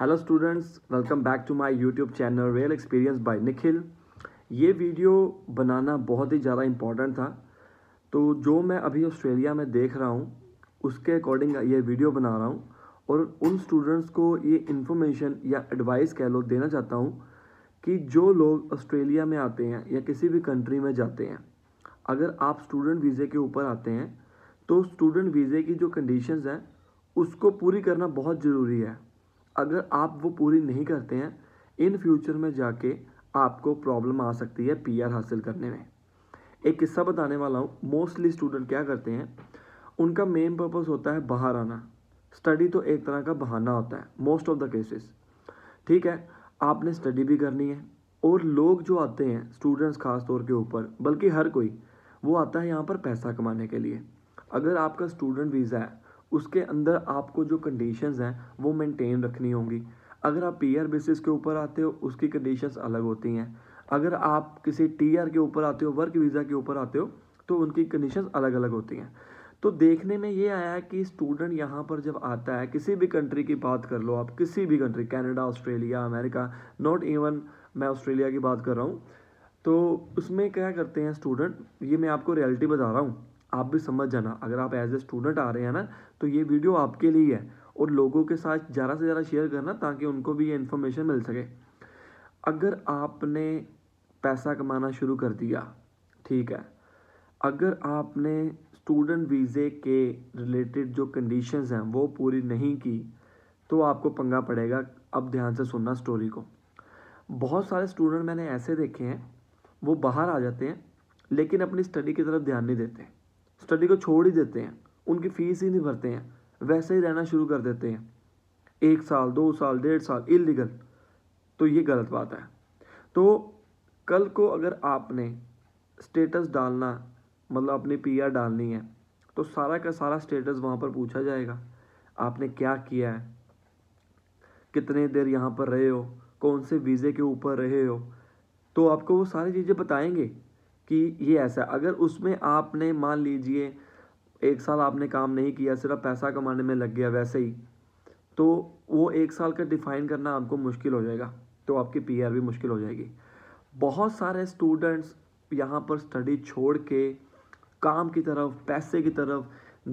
Hello students welcome back to my YouTube channel real experience by Nikhil ये video बनाना बहुत ही ज़्यादा important था तो जो मैं अभी ऑस्ट्रेलिया में देख रहा हूँ उसके अकॉर्डिंग ये वीडियो बना रहा हूँ और उन स्टूडेंट्स को ये इन्फॉर्मेशन या एडवाइस कह लो देना चाहता हूँ कि जो लोग ऑस्ट्रेलिया में आते हैं या किसी भी कंट्री में जाते हैं अगर आप स्टूडेंट वीज़े के ऊपर आते हैं तो स्टूडेंट वीज़े की जो कंडीशंस हैं उसको पूरी करना बहुत ज़रूरी है अगर आप वो पूरी नहीं करते हैं इन फ्यूचर में जाके आपको प्रॉब्लम आ सकती है पीआर हासिल करने में एक किस्सा बताने वाला हूँ मोस्टली स्टूडेंट क्या करते हैं उनका मेन पर्पज़ होता है बाहर आना स्टडी तो एक तरह का बहाना होता है मोस्ट ऑफ द केसेस ठीक है आपने स्टडी भी करनी है और लोग जो आते हैं स्टूडेंट्स खास तौर के ऊपर बल्कि हर कोई वो आता है यहाँ पर पैसा कमाने के लिए अगर आपका स्टूडेंट वीज़ा है उसके अंदर आपको जो कंडीशंस हैं वो मेंटेन रखनी होंगी अगर आप आर बेसिस के ऊपर आते हो उसकी कंडीशंस अलग होती हैं अगर आप किसी टीआर के ऊपर आते हो वर्क वीज़ा के ऊपर आते हो तो उनकी कंडीशंस अलग अलग होती हैं तो देखने में ये आया कि स्टूडेंट यहाँ पर जब आता है किसी भी कंट्री की बात कर लो आप किसी भी country Canada Australia America not even मैं ऑस्ट्रेलिया की बात कर रहा हूँ तो उसमें क्या करते हैं स्टूडेंट ये मैं आपको रियलिटी बता रहा हूँ आप भी समझ जाना अगर आप एज ए स्टूडेंट आ रहे हैं ना तो ये वीडियो आपके लिए है और लोगों के साथ ज़्यादा से ज़्यादा शेयर करना ताकि उनको भी ये इन्फॉर्मेशन मिल सके अगर आपने पैसा कमाना शुरू कर दिया ठीक है अगर आपने स्टूडेंट वीज़े के रिलेटेड जो कंडीशंस हैं वो पूरी नहीं की तो आपको पंगा पड़ेगा अब ध्यान से सुनना स्टोरी को बहुत सारे स्टूडेंट मैंने ऐसे देखे हैं वो बाहर आ जाते हैं लेकिन अपनी स्टडी की तरफ ध्यान नहीं देते स्टडी को छोड़ ही देते हैं उनकी फ़ीस ही नहीं भरते हैं वैसे ही रहना शुरू कर देते हैं एक साल दो साल डेढ़ साल इलीगल तो ये गलत बात है तो कल को अगर आपने स्टेटस डालना मतलब अपनी पीआर डालनी है तो सारा का सारा स्टेटस वहाँ पर पूछा जाएगा आपने क्या किया है कितने देर यहाँ पर रहे हो कौन से वीज़े के ऊपर रहे हो तो आपको वो सारी चीज़ें बताएंगे कि ये ऐसा अगर उसमें आपने मान लीजिए एक साल आपने काम नहीं किया सिर्फ पैसा कमाने में लग गया वैसे ही तो वो एक साल का डिफ़ाइन करना आपको मुश्किल हो जाएगा तो आपकी पी भी मुश्किल हो जाएगी बहुत सारे स्टूडेंट्स यहाँ पर स्टडी छोड़ के काम की तरफ पैसे की तरफ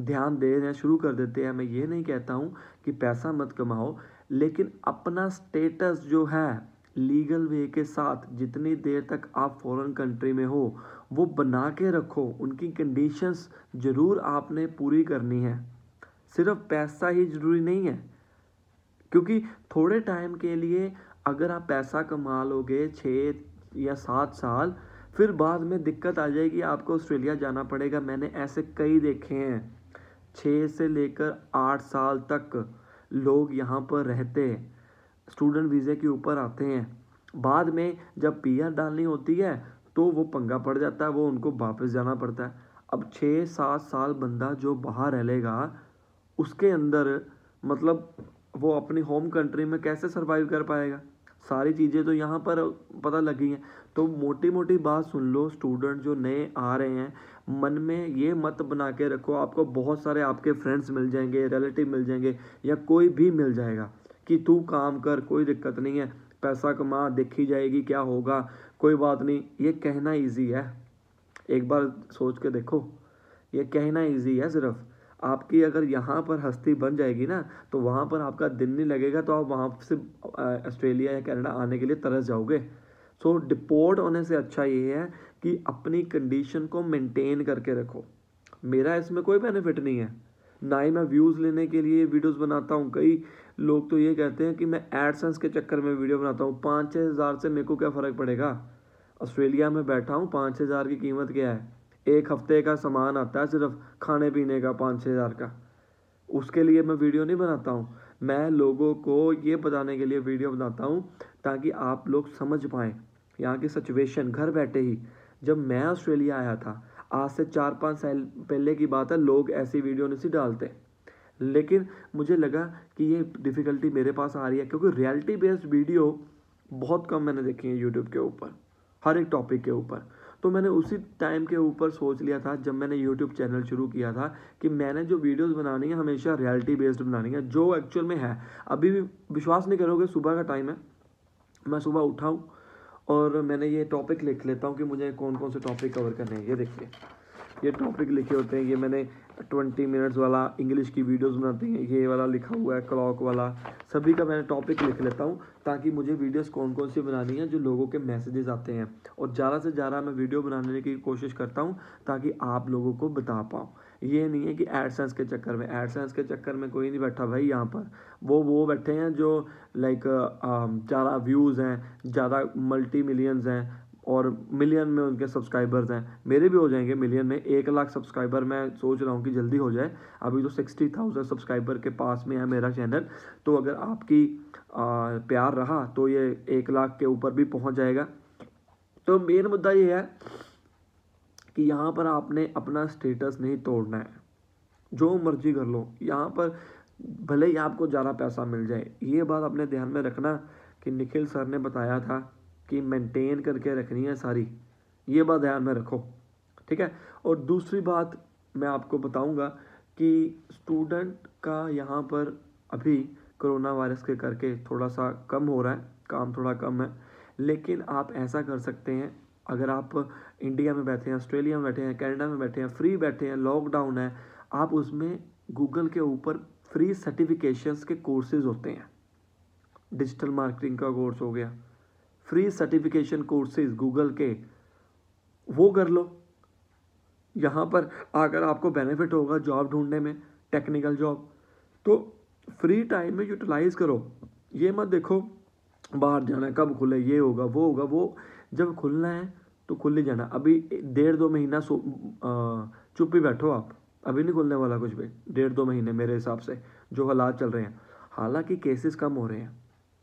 ध्यान देना शुरू कर देते हैं मैं ये नहीं कहता हूँ कि पैसा मत कमाओ लेकिन अपना स्टेटस जो है लीगल वे के साथ जितनी देर तक आप फॉरेन कंट्री में हो वो बना के रखो उनकी कंडीशंस ज़रूर आपने पूरी करनी है सिर्फ पैसा ही ज़रूरी नहीं है क्योंकि थोड़े टाइम के लिए अगर आप पैसा कमा लोगे छः या सात साल फिर बाद में दिक्कत आ जाएगी आपको ऑस्ट्रेलिया जाना पड़ेगा मैंने ऐसे कई देखे हैं छः से लेकर आठ साल तक लोग यहाँ पर रहते स्टूडेंट वीज़े के ऊपर आते हैं बाद में जब पी आर डालनी होती है तो वो पंगा पड़ जाता है वो उनको वापस जाना पड़ता है अब छः सात साल बंदा जो बाहर रह लेगा उसके अंदर मतलब वो अपनी होम कंट्री में कैसे सर्वाइव कर पाएगा सारी चीज़ें तो यहाँ पर पता लगी हैं तो मोटी मोटी बात सुन लो स्टूडेंट जो नए आ रहे हैं मन में ये मत बना के रखो आपको बहुत सारे आपके फ्रेंड्स मिल जाएंगे रिलेटिव मिल जाएंगे या कोई भी मिल जाएगा कि तू काम कर कोई दिक्कत नहीं है पैसा कमा देखी जाएगी क्या होगा कोई बात नहीं ये कहना इजी है एक बार सोच के देखो ये कहना इजी है सिर्फ आपकी अगर यहाँ पर हस्ती बन जाएगी ना तो वहाँ पर आपका दिन नहीं लगेगा तो आप वहाँ से ऑस्ट्रेलिया या कनाडा आने के लिए तरस जाओगे सो so, डिपोर्ट होने से अच्छा ये है कि अपनी कंडीशन को मेंटेन करके रखो मेरा इसमें कोई बेनिफिट नहीं है ना ही मैं व्यूज़ लेने के लिए वीडियोस बनाता हूँ कई लोग तो ये कहते हैं कि मैं एडसेंस के चक्कर में वीडियो बनाता हूँ पाँच छः हज़ार से मेरे को क्या फ़र्क पड़ेगा ऑस्ट्रेलिया में बैठा हूँ पाँच हज़ार की कीमत क्या है एक हफ्ते का सामान आता है सिर्फ खाने पीने का पाँच छः हज़ार का उसके लिए मैं वीडियो नहीं बनाता हूँ मैं लोगों को ये बताने के लिए वीडियो बनाता हूँ ताकि आप लोग समझ पाएँ यहाँ की सिचुएशन घर बैठे ही जब मैं ऑस्ट्रेलिया आया था आज से चार पाँच साल पहले की बात है लोग ऐसी वीडियो नहीं सी डालते लेकिन मुझे लगा कि ये डिफ़िकल्टी मेरे पास आ रही है क्योंकि रियलिटी बेस्ड वीडियो बहुत कम मैंने देखी है यूट्यूब के ऊपर हर एक टॉपिक के ऊपर तो मैंने उसी टाइम के ऊपर सोच लिया था जब मैंने यूट्यूब चैनल शुरू किया था कि मैंने जो वीडियोस बनानी है हमेशा रियलिटी बेस्ड बनानी है जो एक्चुअल में है अभी भी विश्वास नहीं करोगे सुबह का टाइम है मैं सुबह उठाऊँ और मैंने ये टॉपिक लिख लेता हूँ कि मुझे कौन कौन से टॉपिक कवर करने हैं ये देखिए ये टॉपिक लिखे होते हैं ये मैंने ट्वेंटी मिनट्स वाला इंग्लिश की वीडियोस बनाते हैं ये वाला लिखा हुआ है क्लॉक वाला सभी का मैंने टॉपिक लिख लेता हूँ ताकि मुझे वीडियोस कौन कौन सी बनानी है जो लोगों के मैसेजेस आते हैं और ज़्यादा से ज़्यादा मैं वीडियो बनाने की कोशिश करता हूँ ताकि आप लोगों को बता पाऊँ ये नहीं है कि एडसेंस के चक्कर में एडसेंस के चक्कर में कोई नहीं बैठा भाई यहाँ पर वो वो बैठे हैं जो लाइक ज़्यादा व्यूज़ हैं ज़्यादा मल्टी मिलियंस हैं और मिलियन में उनके सब्सक्राइबर्स हैं मेरे भी हो जाएंगे मिलियन में एक लाख सब्सक्राइबर मैं सोच रहा हूँ कि जल्दी हो जाए अभी तो सिक्सटी थाउजेंड सब्सक्राइबर के पास में है मेरा चैनल तो अगर आपकी आ, प्यार रहा तो ये एक लाख के ऊपर भी पहुँच जाएगा तो मेन मुद्दा ये है कि यहाँ पर आपने अपना स्टेटस नहीं तोड़ना है जो मर्जी कर लो यहाँ पर भले ही आपको ज़्यादा पैसा मिल जाए ये बात अपने ध्यान में रखना कि निखिल सर ने बताया था कि मेंटेन करके रखनी है सारी ये बात ध्यान में रखो ठीक है और दूसरी बात मैं आपको बताऊंगा कि स्टूडेंट का यहाँ पर अभी कोरोना वायरस के करके थोड़ा सा कम हो रहा है काम थोड़ा कम है लेकिन आप ऐसा कर सकते हैं अगर आप इंडिया में बैठे हैं ऑस्ट्रेलिया में बैठे हैं कैनेडा में बैठे हैं फ्री बैठे हैं लॉकडाउन है आप उसमें गूगल के ऊपर फ्री सर्टिफिकेशंस के कोर्सेज होते हैं डिजिटल मार्केटिंग का कोर्स हो गया फ्री सर्टिफिकेशन कोर्सेज गूगल के वो कर लो यहाँ पर अगर आपको बेनिफिट होगा जॉब ढूंढने में टेक्निकल जॉब तो फ्री टाइम में यूटिलाइज़ करो ये मत देखो बाहर जाना कब खुले ये होगा वो होगा वो जब खुलना है तो खुल ही जाना अभी डेढ़ दो महीना सो चुप ही बैठो आप अभी नहीं खुलने वाला कुछ भी डेढ़ दो महीने मेरे हिसाब से जो हालात चल रहे हैं हालांकि केसेस कम हो रहे हैं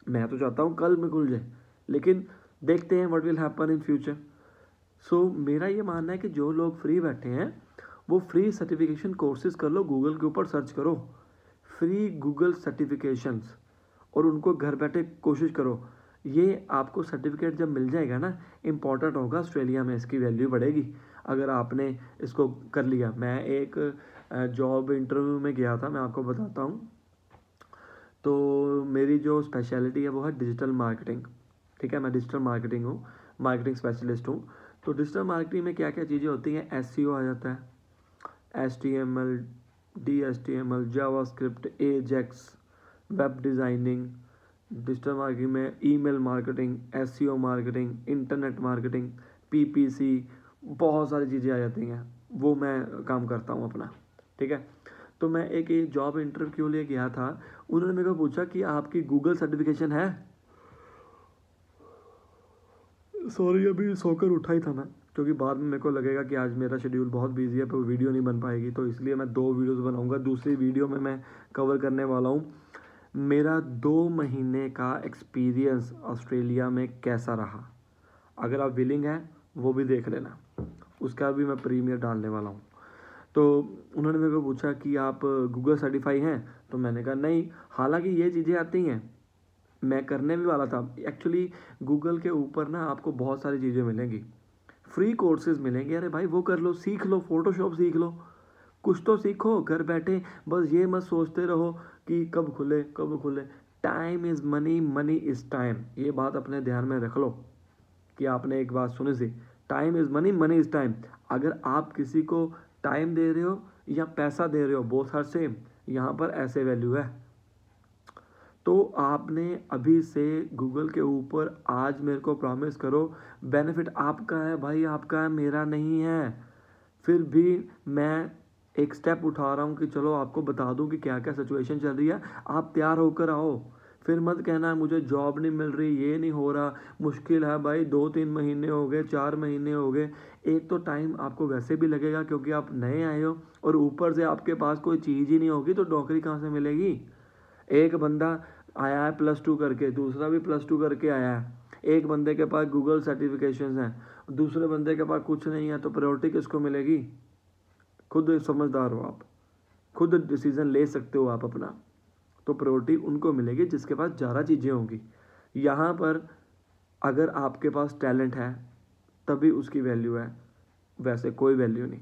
मैं तो चाहता हूँ कल में खुल जाए लेकिन देखते हैं what will happen in future so मेरा ये मानना है कि जो लोग फ्री बैठे हैं वो फ्री सर्टिफिकेशन कोर्सेज कर लो गूगल के ऊपर सर्च करो फ्री गूगल सर्टिफिकेशंस और उनको घर बैठे कोशिश करो ये आपको सर्टिफिकेट जब मिल जाएगा ना इम्पॉर्टेंट होगा ऑस्ट्रेलिया में इसकी वैल्यू बढ़ेगी अगर आपने इसको कर लिया मैं एक जॉब इंटरव्यू में गया था मैं आपको बताता हूँ तो मेरी जो स्पेशलिटी है वो है डिजिटल मार्केटिंग ठीक है मैं डिजिटल मार्केटिंग हूँ मार्केटिंग स्पेशलिस्ट हूँ तो डिजिटल मार्केटिंग में क्या क्या चीज़ें होती हैं एस e आ जाता है S T M L D S T M L JavaScript Ajax web designing digital marketing में email marketing S marketing internet marketing PPC बहुत सारी चीज़ें आ जाती हैं वो मैं काम करता हूँ अपना ठीक है तो मैं एक जॉब इंटरव्यू के लिए गया था उन्होंने मेरे को पूछा कि आपकी गूगल सर्टिफिकेशन है सॉरी अभी सोकर उठा ही था मैं क्योंकि बाद में मेरे को लगेगा कि आज मेरा शेड्यूल बहुत बिजी है पर वीडियो तो नहीं बन पाएगी तो इसलिए मैं दो वीडियोस बनाऊंगा दूसरी वीडियो में मैं कवर करने वाला हूँ मेरा दो महीने का एक्सपीरियंस ऑस्ट्रेलिया में कैसा रहा अगर आप विलिंग हैं वो भी देख लेना उसका भी मैं प्रीमियर डालने वाला हूँ तो उन्होंने मेरे को पूछा कि आप गूगल सर्टिफाई हैं तो मैंने कहा नहीं हालांकि ये चीज़ें आती हैं मैं करने भी वाला था एक्चुअली गूगल के ऊपर ना आपको बहुत सारी चीज़ें मिलेंगी फ्री कोर्सेज मिलेंगे अरे भाई वो कर लो सीख लो फोटोशॉप सीख लो कुछ तो सीखो घर बैठे बस ये मत सोचते रहो कि कब खुले कब खुले time is money money is time ये बात अपने ध्यान में रख लो कि आपने एक बात सुनी सी time is money money is time अगर आप किसी को टाइम दे रहे हो या पैसा दे रहे हो बोथ हर सेम यहाँ पर ऐसे वैल्यू है तो आपने अभी से गूगल के ऊपर आज मेरे को प्रॉमिस करो बेनिफिट आपका है भाई आपका है मेरा नहीं है फिर भी मैं एक स्टेप उठा रहा हूँ कि चलो आपको बता दूँ कि क्या क्या सिचुएशन चल रही है आप तैयार होकर आओ फिर मत कहना है मुझे जॉब नहीं मिल रही ये नहीं हो रहा मुश्किल है भाई दो तीन महीने हो गए चार महीने हो गए एक तो टाइम आपको वैसे भी लगेगा क्योंकि आप नए आए हो और ऊपर से आपके पास कोई चीज़ ही नहीं होगी तो नौकरी कहाँ से मिलेगी एक बंदा आया है प्लस टू करके दूसरा भी प्लस टू करके आया है एक बंदे के पास गूगल सर्टिफिकेशन हैं दूसरे बंदे के पास कुछ नहीं है तो प्रायोरिटी किसको मिलेगी खुद समझदार हो आप खुद डिसीज़न ले सकते हो आप अपना तो प्रायोरिटी उनको मिलेगी जिसके पास ज़्यादा चीज़ें होंगी यहाँ पर अगर आपके पास टैलेंट है तभी उसकी वैल्यू है वैसे कोई वैल्यू नहीं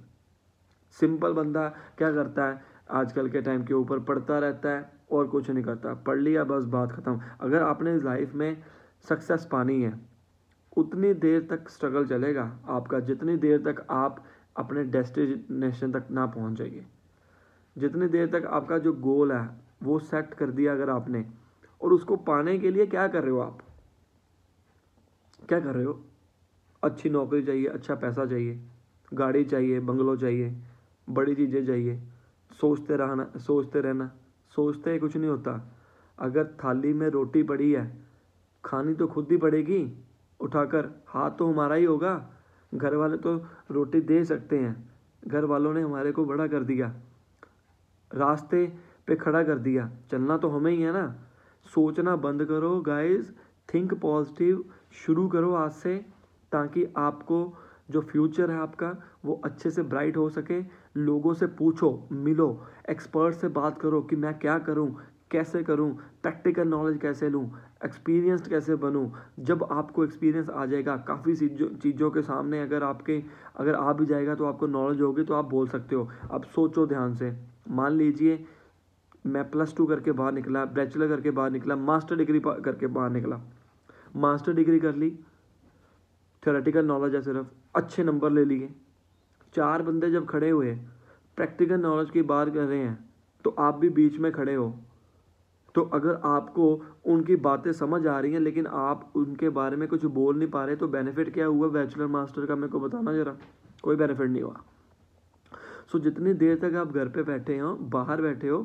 सिंपल बंदा क्या करता है आजकल के टाइम के ऊपर पढ़ता रहता है और कुछ नहीं करता पढ़ लिया बस बात ख़त्म अगर आपने लाइफ में सक्सेस पानी है उतनी देर तक स्ट्रगल चलेगा आपका जितनी देर तक आप अपने डेस्टिनेशन तक ना पहुँच जाइए जितनी देर तक आपका जो गोल है वो सेट कर दिया अगर आपने और उसको पाने के लिए क्या कर रहे हो आप क्या कर रहे हो अच्छी नौकरी चाहिए अच्छा पैसा चाहिए गाड़ी चाहिए बंगलो चाहिए बड़ी चीज़ें चाहिए सोचते रहना सोचते रहना सोचते ही कुछ नहीं होता अगर थाली में रोटी पड़ी है खानी तो खुद ही पड़ेगी उठाकर हाथ तो हमारा ही होगा घर वाले तो रोटी दे सकते हैं घर वालों ने हमारे को बड़ा कर दिया रास्ते पे खड़ा कर दिया चलना तो हमें ही है ना सोचना बंद करो गाइस थिंक पॉजिटिव शुरू करो आज से ताकि आपको जो फ्यूचर है आपका वो अच्छे से ब्राइट हो सके लोगों से पूछो मिलो एक्सपर्ट से बात करो कि मैं क्या करूं कैसे करूं प्रैक्टिकल नॉलेज कैसे लूं एक्सपीरियंस्ड कैसे बनूं जब आपको एक्सपीरियंस आ जाएगा काफ़ी चीज़ों चीज़ों के सामने अगर आपके अगर आ भी जाएगा तो आपको नॉलेज होगी तो आप बोल सकते हो अब सोचो ध्यान से मान लीजिए मैं प्लस टू करके बाहर निकला बैचलर करके बाहर निकला मास्टर डिग्री करके बाहर निकला मास्टर डिग्री कर ली थ्योरेटिकल नॉलेज है सिर्फ अच्छे नंबर ले लिए चार बंदे जब खड़े हुए प्रैक्टिकल नॉलेज की बात कर रहे हैं तो आप भी बीच में खड़े हो तो अगर आपको उनकी बातें समझ आ रही हैं लेकिन आप उनके बारे में कुछ बोल नहीं पा रहे तो बेनिफिट क्या हुआ बैचलर मास्टर का मेरे को बताना ज़रा कोई बेनिफिट नहीं हुआ सो so, जितनी देर तक आप घर पे बैठे हो बाहर बैठे हो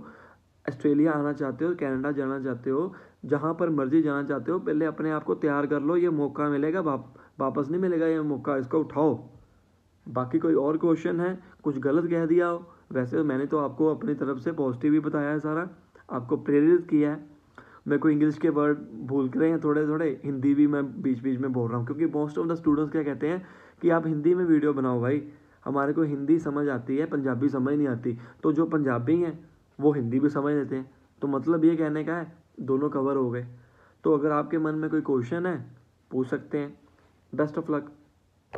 ऑस्ट्रेलिया आना चाहते हो कनाडा जाना चाहते हो जहाँ पर मर्जी जाना चाहते हो पहले अपने आप को तैयार कर लो ये मौका मिलेगा बाप वापस नहीं मिलेगा ये मौका इसको उठाओ बाकी कोई और क्वेश्चन है कुछ गलत कह दिया हो वैसे तो मैंने तो आपको अपनी तरफ से पॉजिटिव ही बताया है सारा आपको प्रेरित किया है मेरे को इंग्लिश के वर्ड भूल रहे हैं थोड़े थोड़े हिंदी भी मैं बीच बीच में बोल रहा हूँ क्योंकि मोस्ट ऑफ द स्टूडेंट्स क्या कहते हैं कि आप हिंदी में वीडियो बनाओ भाई हमारे को हिंदी समझ आती है पंजाबी समझ नहीं आती तो जो पंजाबी हैं वो हिंदी भी समझ लेते हैं तो मतलब ये कहने का है दोनों कवर हो गए तो अगर आपके मन में कोई क्वेश्चन है पूछ सकते हैं Best of luck.